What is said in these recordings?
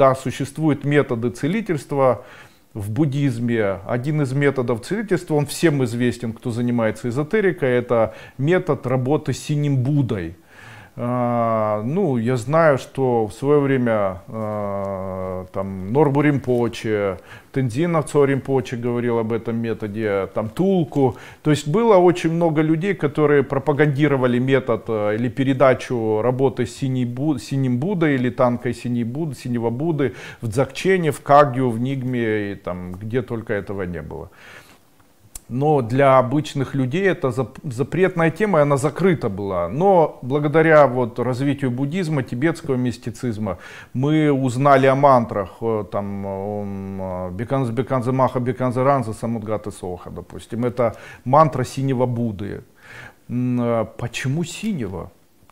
Да, существуют методы целительства в буддизме. Один из методов целительства, он всем известен, кто занимается эзотерикой, это метод работы синим Буддой. А, ну, я знаю, что в свое время а, там Норбу Римпоче, Тензин Римпоче говорил об этом методе, там Тулку. То есть было очень много людей, которые пропагандировали метод а, или передачу работы с синий буд, синим Буддой или танкой синий буд, синего Будды в Дзакчене, в Кагью, в Нигме и там где только этого не было но для обычных людей это запретная тема, и она закрыта была. Но благодаря вот развитию буддизма, тибетского мистицизма, мы узнали о мантрах, э, там, э, беканз Беканзе Маха Беканзе Ранза Самудгата Соха, допустим, это мантра синего Будды. Э, почему синего?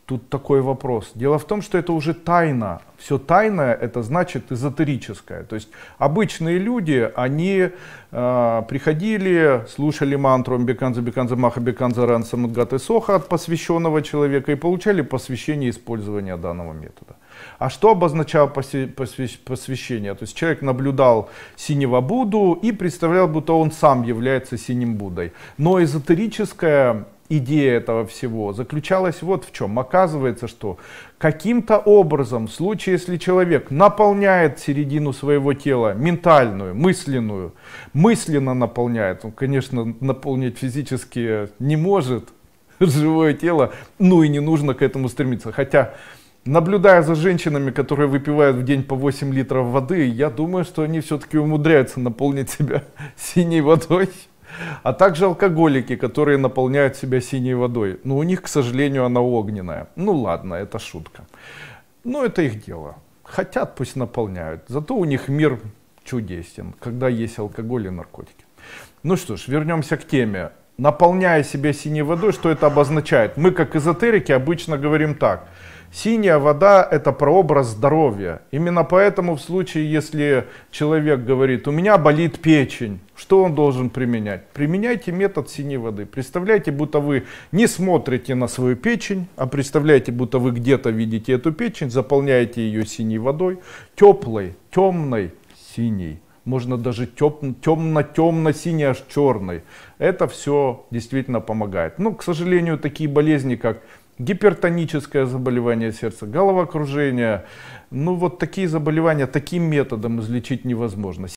Тут такой вопрос. Дело в том, что это уже тайна. Все тайное это значит эзотерическое. То есть обычные люди, они э, приходили, слушали мантру Беканза, Беканза, Маха, Беканза, Ренса, Мадгата Соха от посвященного человека и получали посвящение использования данного метода. А что обозначало посвящение? То есть человек наблюдал синего Будду и представлял, будто он сам является синим Буддой. Но эзотерическое идея этого всего заключалась вот в чем. Оказывается, что каким-то образом, в случае, если человек наполняет середину своего тела ментальную, мысленную, мысленно наполняет, он, конечно, наполнить физически не может живое тело, ну и не нужно к этому стремиться. Хотя, наблюдая за женщинами, которые выпивают в день по 8 литров воды, я думаю, что они все-таки умудряются наполнить себя синей водой. А также алкоголики, которые наполняют себя синей водой. Но у них, к сожалению, она огненная. Ну ладно, это шутка. Но это их дело. Хотят, пусть наполняют. Зато у них мир чудесен, когда есть алкоголь и наркотики. Ну что ж, вернемся к теме наполняя себя синей водой, что это обозначает? Мы, как эзотерики, обычно говорим так. Синяя вода – это прообраз здоровья. Именно поэтому в случае, если человек говорит, у меня болит печень, что он должен применять? Применяйте метод синей воды. Представляете, будто вы не смотрите на свою печень, а представляете, будто вы где-то видите эту печень, заполняете ее синей водой, теплой, темной, синей можно даже темно-темно-синий, аж черный. Это все действительно помогает. Но, ну, к сожалению, такие болезни, как гипертоническое заболевание сердца, головокружение, ну вот такие заболевания таким методом излечить невозможно.